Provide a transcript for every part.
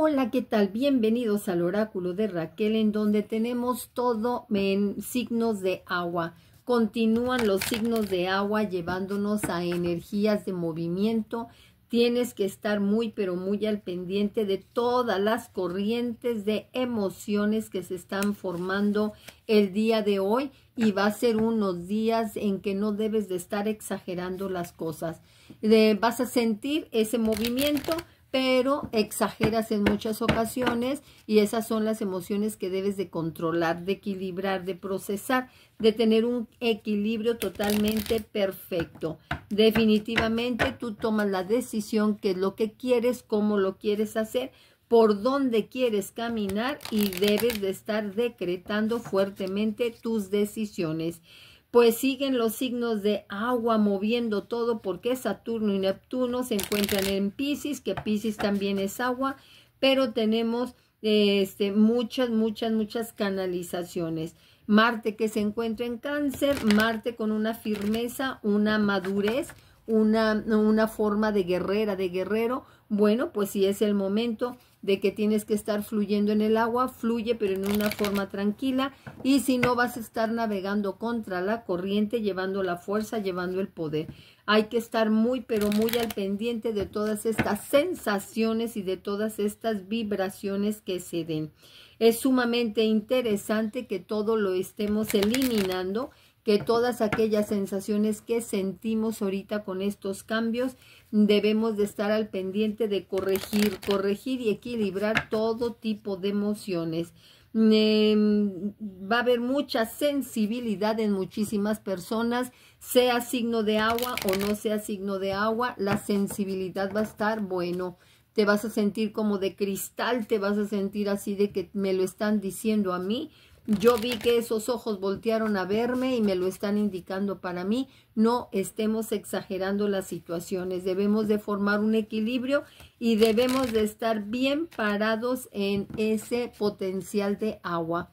Hola, ¿qué tal? Bienvenidos al oráculo de Raquel en donde tenemos todo en signos de agua. Continúan los signos de agua llevándonos a energías de movimiento. Tienes que estar muy pero muy al pendiente de todas las corrientes de emociones que se están formando el día de hoy y va a ser unos días en que no debes de estar exagerando las cosas. Eh, vas a sentir ese movimiento, pero exageras en muchas ocasiones y esas son las emociones que debes de controlar, de equilibrar, de procesar, de tener un equilibrio totalmente perfecto. Definitivamente tú tomas la decisión que es lo que quieres, cómo lo quieres hacer, por dónde quieres caminar y debes de estar decretando fuertemente tus decisiones pues siguen los signos de agua moviendo todo porque Saturno y Neptuno se encuentran en Pisces, que Pisces también es agua, pero tenemos este, muchas, muchas, muchas canalizaciones. Marte que se encuentra en cáncer, Marte con una firmeza, una madurez, una, una forma de guerrera, de guerrero. Bueno, pues si es el momento de que tienes que estar fluyendo en el agua, fluye pero en una forma tranquila y si no vas a estar navegando contra la corriente, llevando la fuerza, llevando el poder. Hay que estar muy pero muy al pendiente de todas estas sensaciones y de todas estas vibraciones que se den. Es sumamente interesante que todo lo estemos eliminando que todas aquellas sensaciones que sentimos ahorita con estos cambios, debemos de estar al pendiente de corregir, corregir y equilibrar todo tipo de emociones. Em, va a haber mucha sensibilidad en muchísimas personas, sea signo de agua o no sea signo de agua, la sensibilidad va a estar bueno. Te vas a sentir como de cristal, te vas a sentir así de que me lo están diciendo a mí yo vi que esos ojos voltearon a verme y me lo están indicando para mí. No estemos exagerando las situaciones. Debemos de formar un equilibrio y debemos de estar bien parados en ese potencial de agua.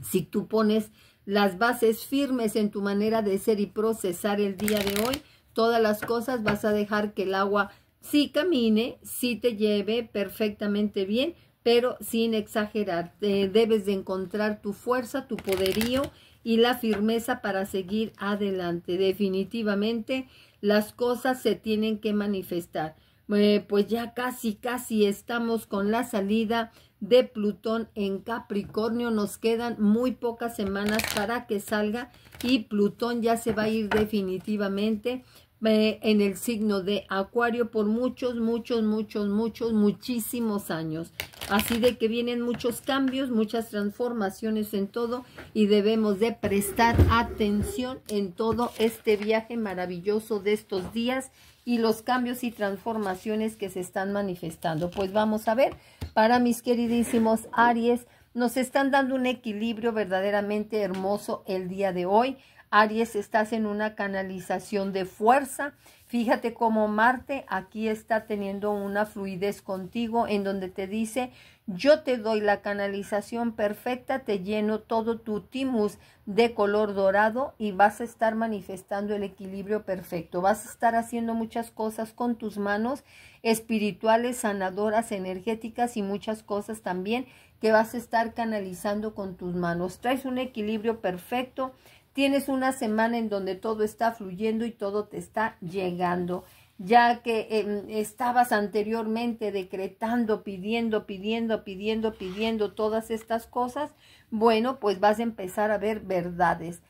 Si tú pones las bases firmes en tu manera de ser y procesar el día de hoy, todas las cosas vas a dejar que el agua sí camine, sí te lleve perfectamente bien, pero sin exagerar. Eh, debes de encontrar tu fuerza, tu poderío y la firmeza para seguir adelante. Definitivamente las cosas se tienen que manifestar. Eh, pues ya casi, casi estamos con la salida de Plutón en Capricornio. Nos quedan muy pocas semanas para que salga y Plutón ya se va a ir definitivamente eh, en el signo de Acuario por muchos, muchos, muchos, muchos, muchísimos años. Así de que vienen muchos cambios, muchas transformaciones en todo y debemos de prestar atención en todo este viaje maravilloso de estos días y los cambios y transformaciones que se están manifestando. Pues vamos a ver, para mis queridísimos Aries, nos están dando un equilibrio verdaderamente hermoso el día de hoy Aries, estás en una canalización de fuerza. Fíjate cómo Marte aquí está teniendo una fluidez contigo en donde te dice, yo te doy la canalización perfecta, te lleno todo tu timus de color dorado y vas a estar manifestando el equilibrio perfecto. Vas a estar haciendo muchas cosas con tus manos espirituales, sanadoras, energéticas y muchas cosas también que vas a estar canalizando con tus manos. Traes un equilibrio perfecto tienes una semana en donde todo está fluyendo y todo te está llegando ya que em, estabas anteriormente decretando, pidiendo, pidiendo, pidiendo, pidiendo todas estas cosas, bueno, pues vas a empezar a ver verdades.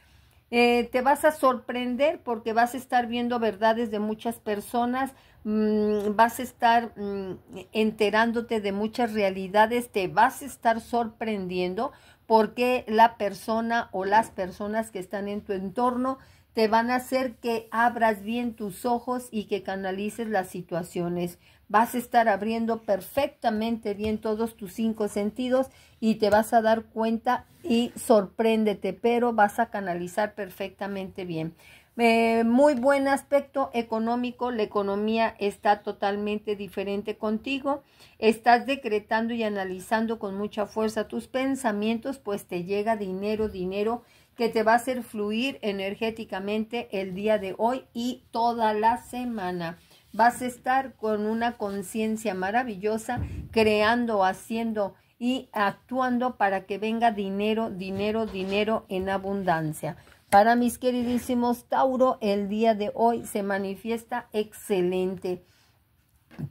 Eh, te vas a sorprender porque vas a estar viendo verdades de muchas personas, mm, vas a estar mm, enterándote de muchas realidades, te vas a estar sorprendiendo porque la persona o las personas que están en tu entorno te van a hacer que abras bien tus ojos y que canalices las situaciones. Vas a estar abriendo perfectamente bien todos tus cinco sentidos y te vas a dar cuenta y sorpréndete, pero vas a canalizar perfectamente bien. Eh, muy buen aspecto económico, la economía está totalmente diferente contigo, estás decretando y analizando con mucha fuerza tus pensamientos, pues te llega dinero, dinero que te va a hacer fluir energéticamente el día de hoy y toda la semana. Vas a estar con una conciencia maravillosa, creando, haciendo y actuando para que venga dinero, dinero, dinero en abundancia. Para mis queridísimos Tauro, el día de hoy se manifiesta excelente.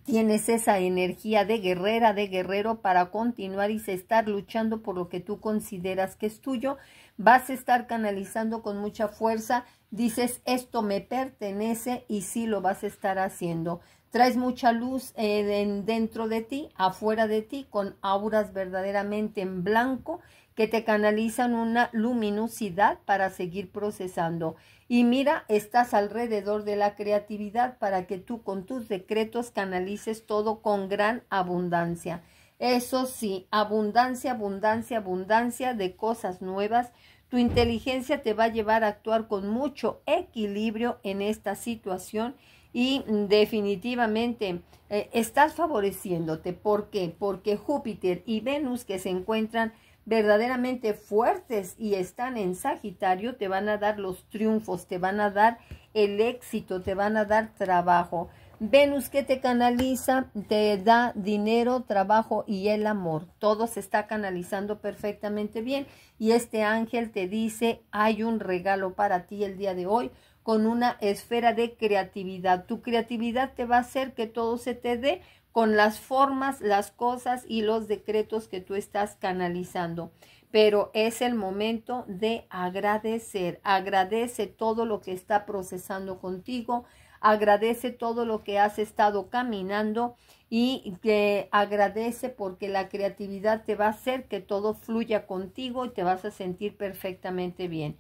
Tienes esa energía de guerrera, de guerrero para continuar y estar luchando por lo que tú consideras que es tuyo. Vas a estar canalizando con mucha fuerza. Dices, esto me pertenece y sí lo vas a estar haciendo. Traes mucha luz eh, dentro de ti, afuera de ti, con auras verdaderamente en blanco que te canalizan una luminosidad para seguir procesando. Y mira, estás alrededor de la creatividad para que tú con tus decretos canalices todo con gran abundancia. Eso sí, abundancia, abundancia, abundancia de cosas nuevas. Tu inteligencia te va a llevar a actuar con mucho equilibrio en esta situación y definitivamente eh, estás favoreciéndote. ¿Por qué? Porque Júpiter y Venus que se encuentran verdaderamente fuertes y están en Sagitario, te van a dar los triunfos, te van a dar el éxito, te van a dar trabajo. Venus que te canaliza, te da dinero, trabajo y el amor. Todo se está canalizando perfectamente bien y este ángel te dice, hay un regalo para ti el día de hoy con una esfera de creatividad. Tu creatividad te va a hacer que todo se te dé con las formas, las cosas y los decretos que tú estás canalizando. Pero es el momento de agradecer. Agradece todo lo que está procesando contigo. Agradece todo lo que has estado caminando y te agradece porque la creatividad te va a hacer que todo fluya contigo y te vas a sentir perfectamente bien.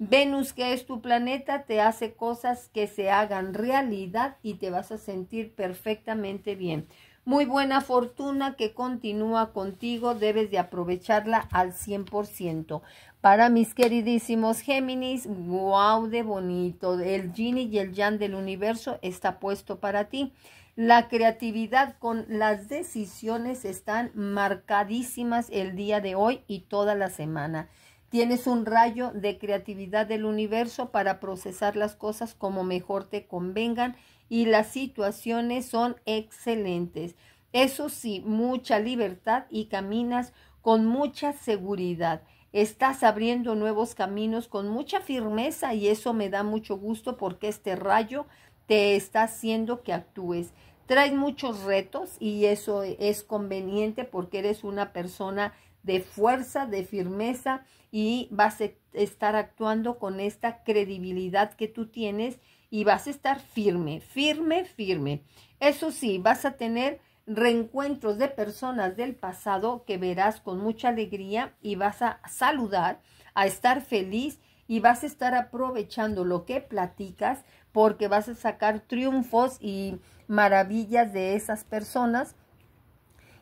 Venus, que es tu planeta, te hace cosas que se hagan realidad y te vas a sentir perfectamente bien. Muy buena fortuna que continúa contigo, debes de aprovecharla al 100%. Para mis queridísimos Géminis, wow de bonito, el Gini y el Jan del universo está puesto para ti. La creatividad con las decisiones están marcadísimas el día de hoy y toda la semana. Tienes un rayo de creatividad del universo para procesar las cosas como mejor te convengan y las situaciones son excelentes. Eso sí, mucha libertad y caminas con mucha seguridad. Estás abriendo nuevos caminos con mucha firmeza y eso me da mucho gusto porque este rayo te está haciendo que actúes. Traes muchos retos y eso es conveniente porque eres una persona de fuerza, de firmeza y vas a estar actuando con esta credibilidad que tú tienes y vas a estar firme, firme, firme. Eso sí, vas a tener reencuentros de personas del pasado que verás con mucha alegría y vas a saludar, a estar feliz y vas a estar aprovechando lo que platicas porque vas a sacar triunfos y maravillas de esas personas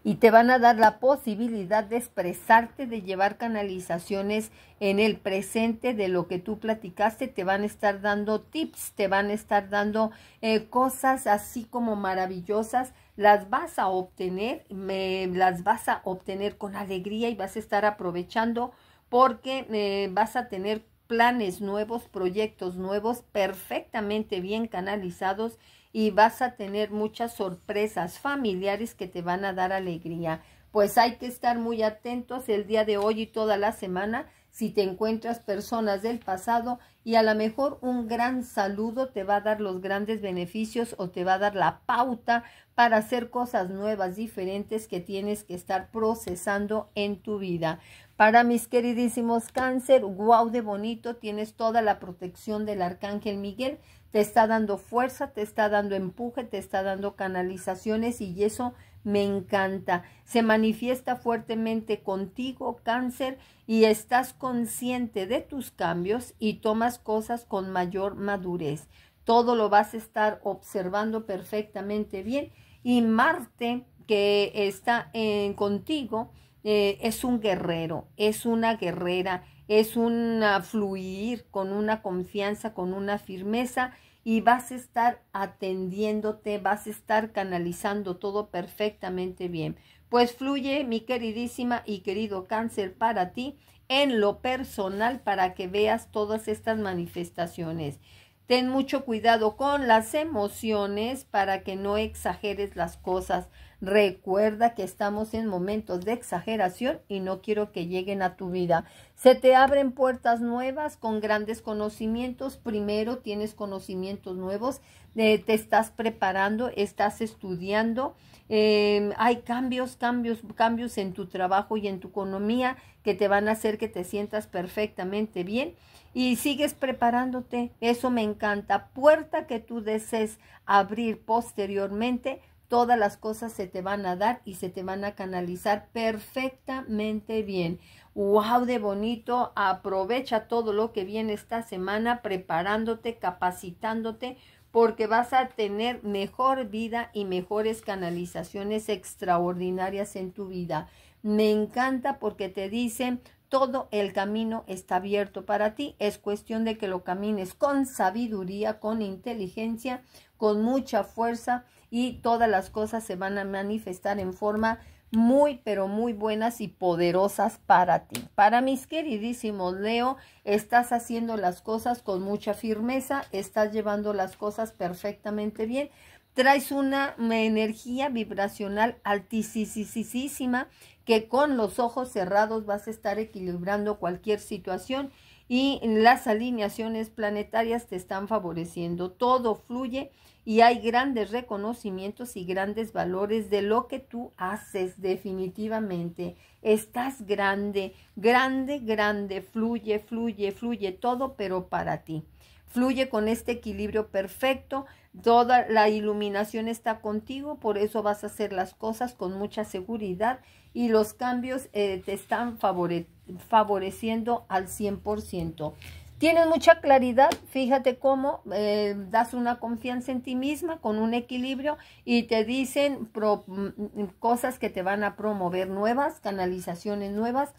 y te van a dar la posibilidad de expresarte, de llevar canalizaciones en el presente de lo que tú platicaste, te van a estar dando tips, te van a estar dando eh, cosas así como maravillosas, las vas a obtener, me, las vas a obtener con alegría y vas a estar aprovechando porque eh, vas a tener planes nuevos, proyectos nuevos, perfectamente bien canalizados y vas a tener muchas sorpresas familiares que te van a dar alegría. Pues hay que estar muy atentos el día de hoy y toda la semana si te encuentras personas del pasado y a lo mejor un gran saludo te va a dar los grandes beneficios o te va a dar la pauta para hacer cosas nuevas, diferentes que tienes que estar procesando en tu vida. Para mis queridísimos cáncer, guau de bonito, tienes toda la protección del arcángel Miguel te está dando fuerza, te está dando empuje, te está dando canalizaciones y eso me encanta. Se manifiesta fuertemente contigo, cáncer, y estás consciente de tus cambios y tomas cosas con mayor madurez. Todo lo vas a estar observando perfectamente bien y Marte, que está en, contigo, eh, es un guerrero, es una guerrera, es un ah, fluir con una confianza, con una firmeza y vas a estar atendiéndote, vas a estar canalizando todo perfectamente bien. Pues fluye, mi queridísima y querido cáncer, para ti en lo personal para que veas todas estas manifestaciones. Ten mucho cuidado con las emociones para que no exageres las cosas. Recuerda que estamos en momentos de exageración y no quiero que lleguen a tu vida. Se te abren puertas nuevas con grandes conocimientos. Primero tienes conocimientos nuevos, eh, te estás preparando, estás estudiando. Em, hay cambios, cambios, cambios en tu trabajo y en tu economía que te van a hacer que te sientas perfectamente bien y sigues preparándote. Eso me encanta. Puerta que tú desees abrir posteriormente, todas las cosas se te van a dar y se te van a canalizar perfectamente bien. ¡Wow! De bonito. Aprovecha todo lo que viene esta semana preparándote, capacitándote, porque vas a tener mejor vida y mejores canalizaciones extraordinarias en tu vida. Me encanta porque te dicen, todo el camino está abierto para ti. Es cuestión de que lo camines con sabiduría, con inteligencia, con mucha fuerza y todas las cosas se van a manifestar en forma muy, pero muy buenas y poderosas para ti. Para mis queridísimos Leo, estás haciendo las cosas con mucha firmeza, estás llevando las cosas perfectamente bien. Traes una, energía vibracional altísima que con los ojos cerrados vas a estar equilibrando cualquier situación y las alineaciones planetarias te están favoreciendo. Todo fluye y hay grandes reconocimientos y grandes valores de lo que tú haces definitivamente. Estás grande, grande, grande, fluye, fluye, fluye todo, pero para ti. Fluye con este equilibrio perfecto, toda la iluminación está contigo, por eso vas a hacer las cosas con mucha seguridad y los cambios eh, te están favoreciendo al 100%. Tienes mucha claridad, fíjate cómo eh, das una confianza en ti misma con un equilibrio y te dicen mm, cosas que te van a promover nuevas, canalizaciones nuevas,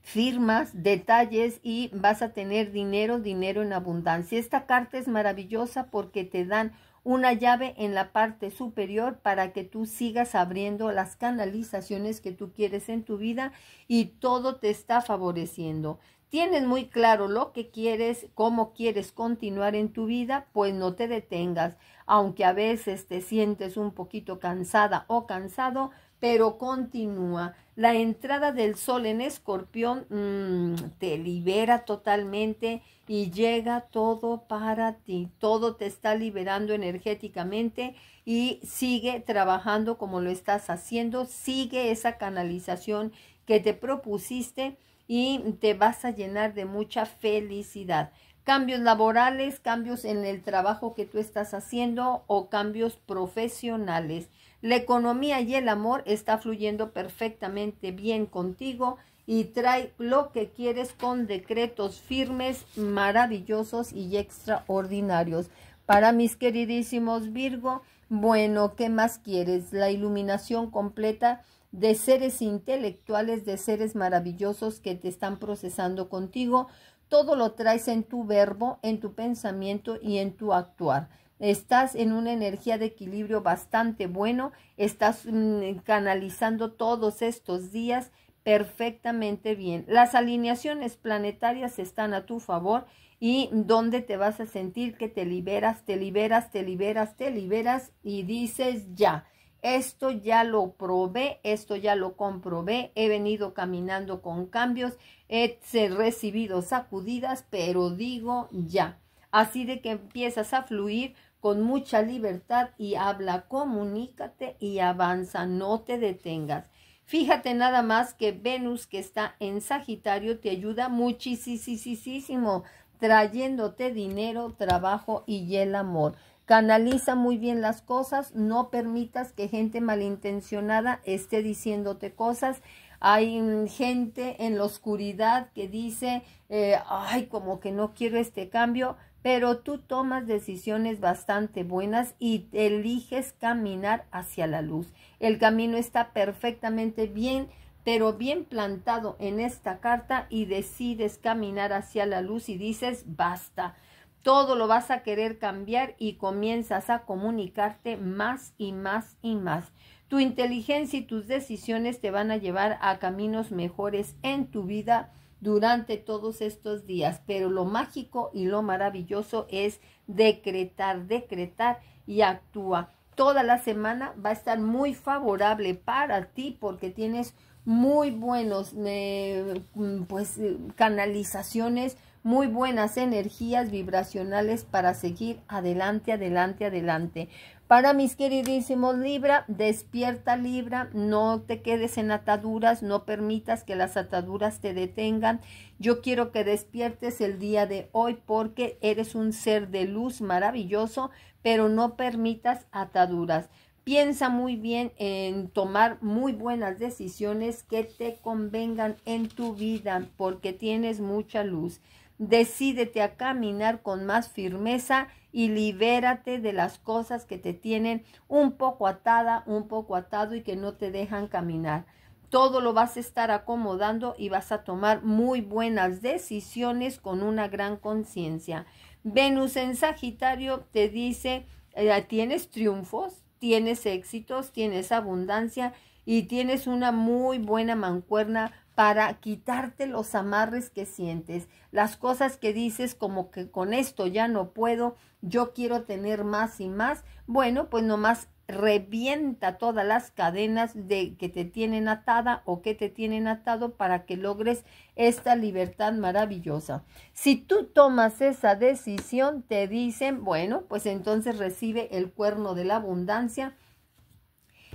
firmas, detalles y vas a tener dinero, dinero en abundancia. Esta carta es maravillosa porque te dan una llave en la parte superior para que tú sigas abriendo las canalizaciones que tú quieres en tu vida y todo te está favoreciendo tienes muy claro lo que quieres, cómo quieres continuar en tu vida, pues no te detengas, aunque a veces te sientes un poquito cansada o cansado, pero continúa. La entrada del sol en escorpión mm, te libera totalmente y llega todo para ti. Todo te está liberando energéticamente y sigue trabajando como lo estás haciendo. Sigue esa canalización que te propusiste y te vas a llenar de mucha felicidad. Cambios laborales, cambios en el trabajo que tú estás haciendo o cambios profesionales. La economía y el amor está fluyendo perfectamente bien contigo y trae lo que quieres con decretos firmes, maravillosos y extraordinarios. Para mis queridísimos Virgo, bueno, ¿qué más quieres? La iluminación completa de seres intelectuales, de seres maravillosos que te están procesando contigo. Todo lo traes en tu verbo, en tu pensamiento y en tu actuar. Estás en una energía de equilibrio bastante bueno, estás mm, canalizando todos estos días perfectamente bien. Las alineaciones planetarias están a tu favor y donde te vas a sentir que te liberas, te liberas, te liberas, te liberas y dices ya esto ya lo probé, esto ya lo comprobé, he venido caminando con cambios, he recibido sacudidas, pero digo ya. Así de que empiezas a fluir con mucha libertad y habla, comunícate y avanza, no te detengas. Fíjate nada más que Venus que está en Sagitario te ayuda muchísimo, trayéndote dinero, trabajo y el amor. Canaliza muy bien las cosas, no permitas que gente malintencionada esté diciéndote cosas. Hay mm, gente en la oscuridad que dice, eh, ay, como que no quiero este cambio, pero tú tomas decisiones bastante buenas y eliges caminar hacia la luz. El camino está perfectamente bien, pero bien plantado en esta carta y decides caminar hacia la luz y dices, basta todo lo vas a querer cambiar y comienzas a comunicarte más y más y más. Tu inteligencia y tus decisiones te van a llevar a caminos mejores en tu vida durante todos estos días. Pero lo mágico y lo maravilloso es decretar, decretar y actúa. Toda la semana va a estar muy favorable para ti porque tienes muy buenos eh, pues eh, canalizaciones muy buenas energías vibracionales para seguir adelante, adelante, adelante. Para mis queridísimos Libra, despierta Libra, no te quedes en ataduras, no permitas que las ataduras te detengan. Yo quiero que despiertes el día de hoy porque eres un ser de luz maravilloso, pero no permitas ataduras. Piensa muy bien en tomar muy buenas decisiones que te convengan en tu vida porque tienes mucha luz. Decídete a caminar con más firmeza y libérate de las cosas que te tienen un poco atada, un poco atado y que no te dejan caminar. Todo lo vas a estar acomodando y vas a tomar muy buenas decisiones con una gran conciencia. Venus en Sagitario te dice, eh, tienes triunfos, tienes éxitos, tienes abundancia y tienes una muy buena mancuerna para quitarte los amarres que sientes, las cosas que dices como que con esto ya no puedo, yo quiero tener más y más, bueno, pues nomás revienta todas las cadenas de que te tienen atada o que te tienen atado para que logres esta libertad maravillosa. Si tú tomas esa decisión, te dicen, bueno, pues entonces recibe el cuerno de la abundancia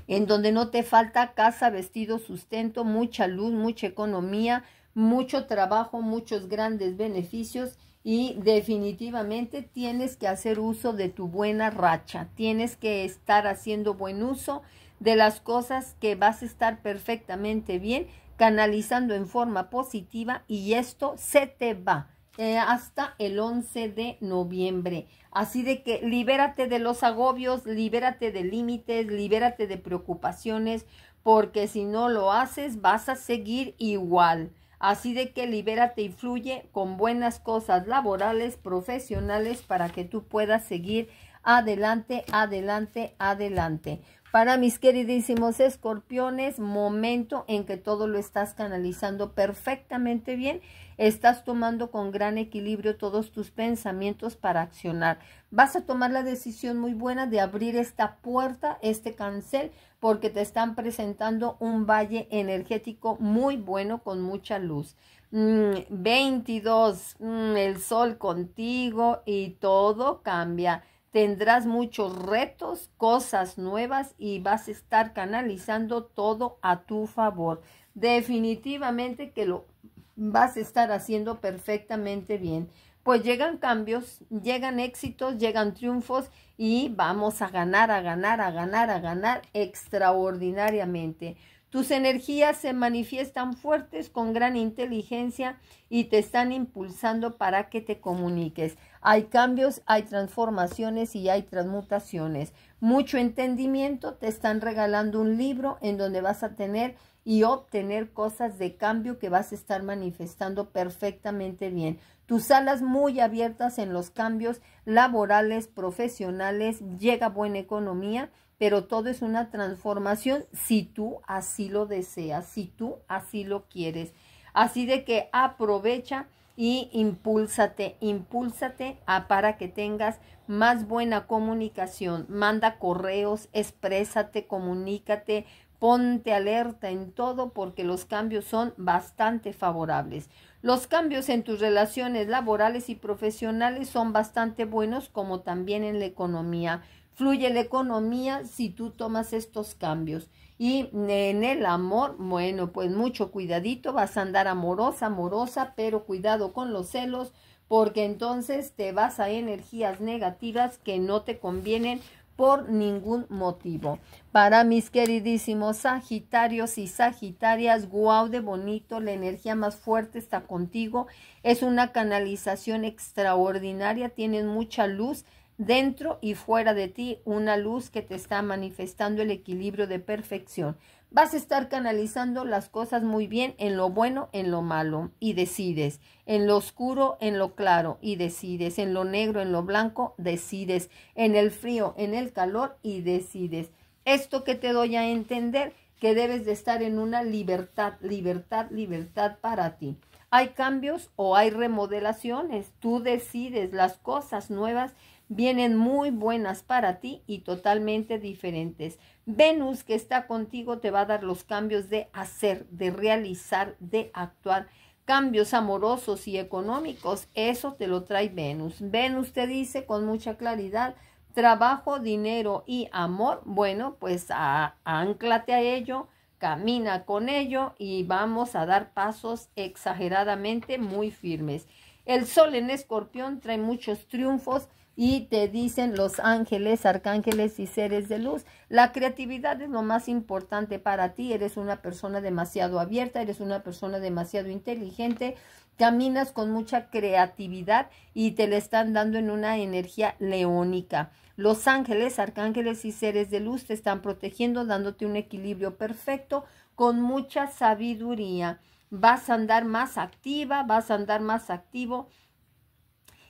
en donde no te falta casa, vestido, sustento, mucha luz, mucha economía, mucho trabajo, muchos grandes beneficios y definitivamente tienes que hacer uso de tu buena racha, tienes que estar haciendo buen uso de las cosas que vas a estar perfectamente bien, canalizando en forma positiva y esto se te va eh, hasta el 11 de noviembre. Así de que libérate de los agobios, libérate de límites, libérate de preocupaciones, porque si no lo haces vas a seguir igual. Así de que libérate y fluye con buenas cosas laborales, profesionales, para que tú puedas seguir adelante, adelante, adelante. Para mis queridísimos escorpiones, momento en que todo lo estás canalizando perfectamente bien, estás tomando con gran equilibrio todos tus pensamientos para accionar. Vas a tomar la decisión muy buena de abrir esta puerta, este cancel, porque te están presentando un valle energético muy bueno con mucha luz. 22, mm, mm, el sol contigo y todo cambia. Tendrás muchos retos, cosas nuevas y vas a estar canalizando todo a tu favor. Definitivamente que lo vas a estar haciendo perfectamente bien. Pues llegan cambios, llegan éxitos, llegan triunfos y vamos a ganar, a ganar, a ganar, a ganar extraordinariamente. Tus energías se manifiestan fuertes con gran inteligencia y te están impulsando para que te comuniques. Hay cambios, hay transformaciones y hay transmutaciones. Mucho entendimiento, te están regalando un libro en donde vas a tener y obtener cosas de cambio que vas a estar manifestando perfectamente bien. Tus alas muy abiertas en los cambios laborales, profesionales, llega buena economía, pero todo es una transformación si tú así lo deseas, si tú así lo quieres. Así de que aprovecha y impúlsate, impúlsate a ah, para que tengas más buena comunicación. Manda correos, exprésate, comunícate, ponte alerta en todo porque los cambios son bastante favorables. Los cambios en tus relaciones laborales y profesionales son bastante buenos como también en la economía fluye la economía si tú tomas estos cambios. Y en el amor, bueno, pues mucho cuidadito, vas a andar amorosa, amorosa, pero cuidado con los celos, porque entonces te vas a energías negativas que no te convienen por ningún motivo. Para mis queridísimos Sagitarios y Sagitarias, guau de bonito, la energía más fuerte está contigo. Es una canalización extraordinaria, tienes mucha luz, dentro y fuera de ti una luz que te está manifestando el equilibrio de perfección. Vas a estar canalizando las cosas muy bien en lo bueno, en lo malo, y decides. En lo oscuro, en lo claro, y decides. En lo negro, en lo blanco, decides. En el frío, en el calor, y decides. Esto que te doy a entender, que debes de estar en una libertad, libertad, libertad para ti. Hay cambios o hay remodelaciones. Tú decides las cosas nuevas vienen muy buenas para ti y totalmente diferentes. Venus que está contigo te va a dar los cambios de hacer, de realizar, de actuar. Cambios amorosos y económicos, eso te lo trae Venus. Venus te dice con mucha claridad, trabajo, dinero y amor. Bueno, pues anclate a ello, camina con ello y vamos a dar pasos exageradamente muy firmes. El sol en escorpión trae muchos triunfos y te dicen los ángeles, arcángeles y seres de luz. La creatividad es lo más importante para ti. Eres una persona demasiado abierta, eres una persona demasiado inteligente, caminas con mucha creatividad y te le están dando en una energía leónica. Los ángeles, arcángeles y seres de luz te están protegiendo, dándote un equilibrio perfecto con mucha sabiduría. Vas a andar más activa, vas a andar más activo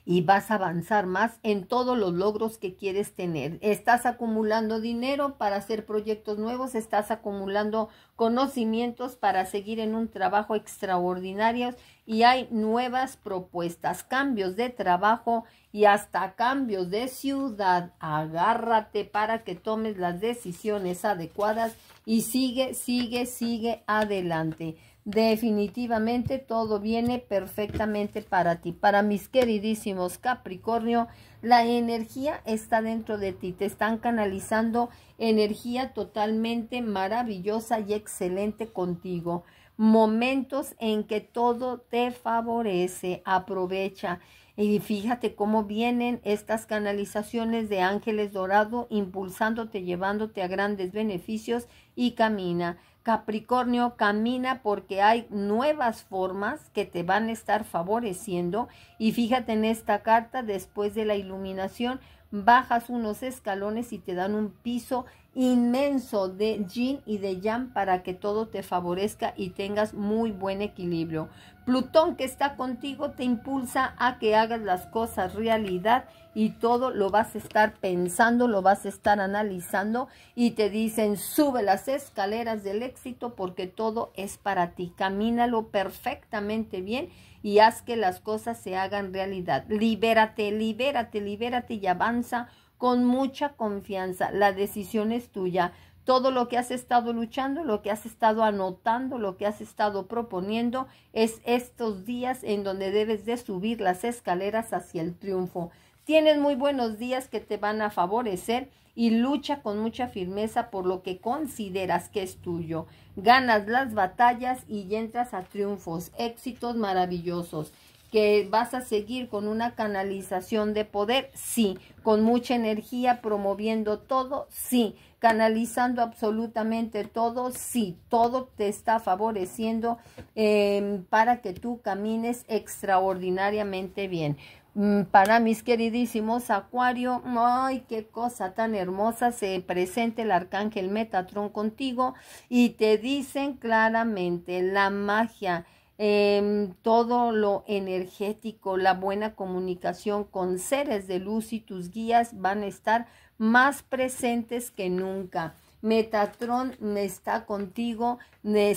y vas a avanzar más en todos los logros que quieres tener. Estás acumulando dinero para hacer proyectos nuevos, estás acumulando conocimientos para seguir en un trabajo extraordinario y hay nuevas propuestas, cambios de trabajo y hasta cambios de ciudad. Agárrate para que tomes las decisiones adecuadas y sigue, sigue, sigue adelante. Definitivamente todo viene perfectamente para ti. Para mis queridísimos Capricornio, la energía está dentro de ti. Te están canalizando energía totalmente maravillosa y excelente contigo. Momentos en que todo te favorece. Aprovecha. Y fíjate cómo vienen estas canalizaciones de ángeles dorado impulsándote, llevándote a grandes beneficios y camina. Capricornio, camina porque hay nuevas formas que te van a estar favoreciendo. Y fíjate en esta carta, después de la iluminación, bajas unos escalones y te dan un piso inmenso de yin y de jam para que todo te favorezca y tengas muy buen equilibrio. Plutón que está contigo te impulsa a que hagas las cosas realidad y todo lo vas a estar pensando, lo vas a estar analizando y te dicen sube las escaleras del éxito porque todo es para ti, camínalo perfectamente bien y haz que las cosas se hagan realidad. Libérate, libérate, libérate y avanza con mucha confianza. La decisión es tuya. Todo lo que has estado luchando, lo que has estado anotando, lo que has estado proponiendo, es estos días en donde debes de subir las escaleras hacia el triunfo. Tienes muy buenos días que te van a favorecer y lucha con mucha firmeza por lo que consideras que es tuyo. Ganas las batallas y entras a triunfos, éxitos maravillosos que vas a seguir con una canalización de poder, sí, con mucha energía, promoviendo todo, sí, canalizando absolutamente todo, sí, todo te está favoreciendo em, para que tú camines extraordinariamente bien. Mm, para mis queridísimos Acuario, ay, qué cosa tan hermosa se presenta el arcángel Metatron contigo y te dicen claramente la magia, em, todo lo energético, la buena comunicación con seres de luz y tus guías van a estar más presentes que nunca. Metatron está contigo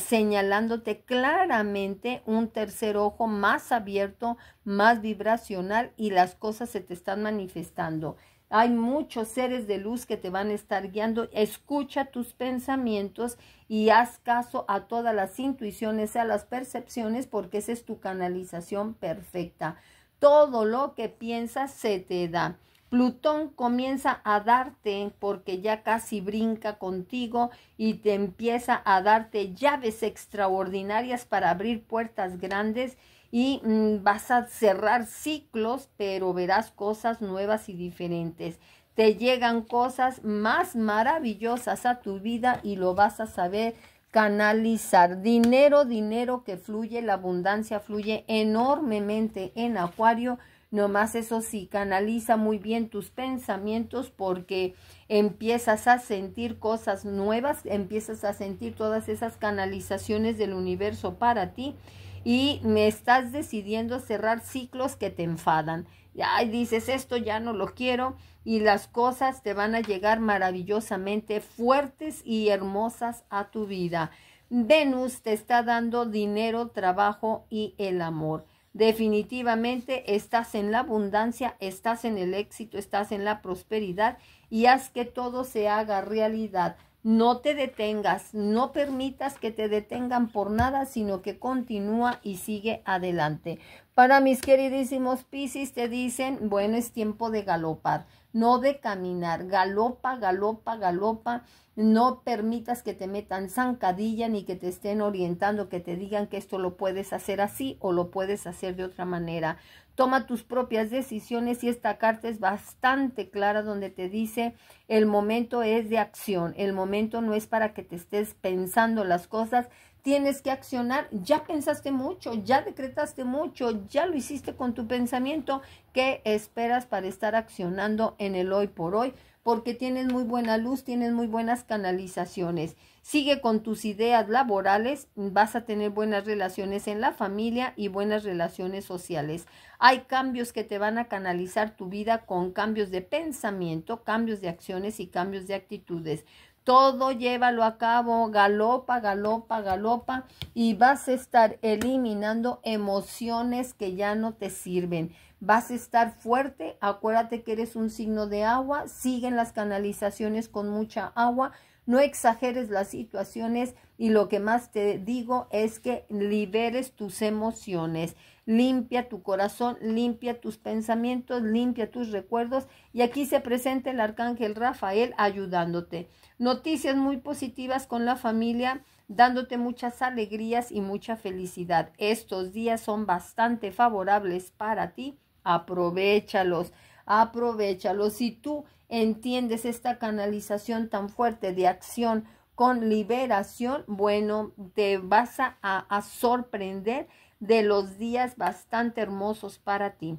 señalándote claramente un tercer ojo más abierto, más vibracional y las cosas se te están manifestando. Hay muchos seres de luz que te van a estar guiando. Escucha tus pensamientos y haz caso a todas las intuiciones, a las percepciones, porque esa es tu canalización perfecta. Todo lo que piensas se te da. Plutón comienza a darte porque ya casi brinca contigo y te empieza a darte llaves extraordinarias para abrir puertas grandes y mm, vas a cerrar ciclos, pero verás cosas nuevas y diferentes. Te llegan cosas más maravillosas a tu vida y lo vas a saber canalizar. Dinero, dinero que fluye, la abundancia fluye enormemente en Acuario Nomás eso sí, canaliza muy bien tus pensamientos porque empiezas a sentir cosas nuevas, empiezas a sentir todas esas canalizaciones del universo para ti y me estás decidiendo cerrar ciclos que te enfadan. Ya dices, esto ya no lo quiero y las cosas te van a llegar maravillosamente fuertes y hermosas a tu vida. Venus te está dando dinero, trabajo y el amor definitivamente estás en la abundancia, estás en el éxito, estás en la prosperidad y haz que todo se haga realidad. No te detengas, no permitas que te detengan por nada, sino que continúa y sigue adelante. Para mis queridísimos Piscis te dicen, bueno, es tiempo de galopar, no de caminar. Galopa, galopa, galopa. No permitas que te metan zancadilla ni que te estén orientando, que te digan que esto lo puedes hacer así o lo puedes hacer de otra manera. Toma tus propias decisiones y esta carta es bastante clara donde te dice el momento es de acción, el momento no es para que te estés pensando las cosas, tienes que accionar, ya pensaste mucho, ya decretaste mucho, ya lo hiciste con tu pensamiento, ¿qué esperas para estar accionando en el hoy por hoy? porque tienes muy buena luz, tienes muy buenas canalizaciones. Sigue con tus ideas laborales, vas a tener buenas relaciones en la familia y buenas relaciones sociales. Hay cambios que te van a canalizar tu vida con cambios de pensamiento, cambios de acciones y cambios de actitudes. Todo llévalo a cabo, galopa, galopa, galopa y vas a estar eliminando emociones que ya no te sirven. Vas a estar fuerte, acuérdate que eres un signo de agua, siguen las canalizaciones con mucha agua, no exageres las situaciones y lo que más te digo es que liberes tus emociones limpia tu corazón, limpia tus pensamientos, limpia tus recuerdos y aquí se presenta el arcángel Rafael ayudándote. Noticias muy positivas con la familia dándote muchas alegrías y mucha felicidad. Estos días son bastante favorables para ti, aprovechalos, aprovechalos. Si tú entiendes esta canalización tan fuerte de acción con liberación, bueno, te vas a, a sorprender de los días bastante hermosos para ti.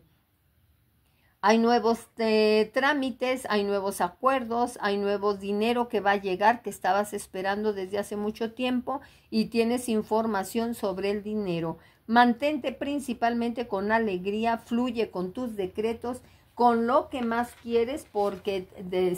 Hay nuevos eh, trámites, hay nuevos acuerdos, hay nuevo dinero que va a llegar que estabas esperando desde hace mucho tiempo y tienes información sobre el dinero. Mantente principalmente con alegría, fluye con tus decretos, con lo que más quieres porque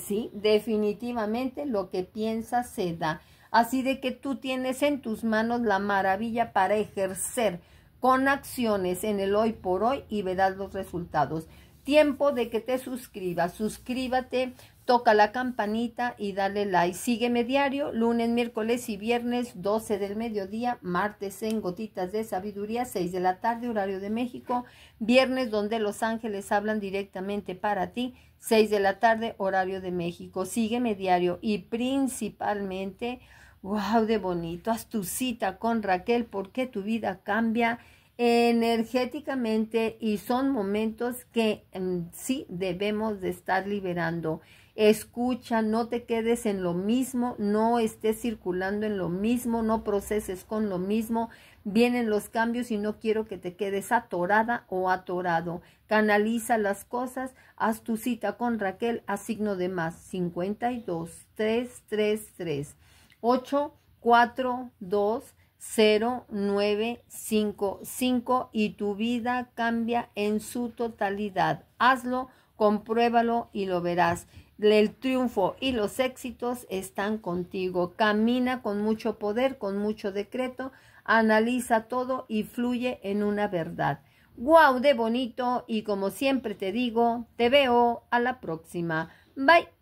sí, definitivamente lo que piensas se da. Así de que tú tienes en tus manos la maravilla para ejercer con acciones en el hoy por hoy y verás los resultados. Tiempo de que te suscribas. Suscríbate, toca la campanita y dale like. Sígueme diario, lunes, miércoles y viernes, 12 del mediodía, martes en Gotitas de Sabiduría, 6 de la tarde, horario de México, viernes donde los ángeles hablan directamente para ti, 6 de la tarde, horario de México. Sígueme diario y principalmente... ¡Wow! De bonito. Haz tu cita con Raquel porque tu vida cambia energéticamente y son momentos que em, sí debemos de estar liberando. Escucha, no te quedes en lo mismo, no estés circulando en lo mismo, no proceses con lo mismo. Vienen los cambios y no quiero que te quedes atorada o atorado. Canaliza las cosas, haz tu cita con Raquel asigno signo de más 52 tres. 8420955 y tu vida cambia en su totalidad. Hazlo, compruébalo y lo verás. El triunfo y los éxitos están contigo. Camina con mucho poder, con mucho decreto, analiza todo y fluye en una verdad. ¡Guau, de bonito! Y como siempre te digo, te veo a la próxima. Bye.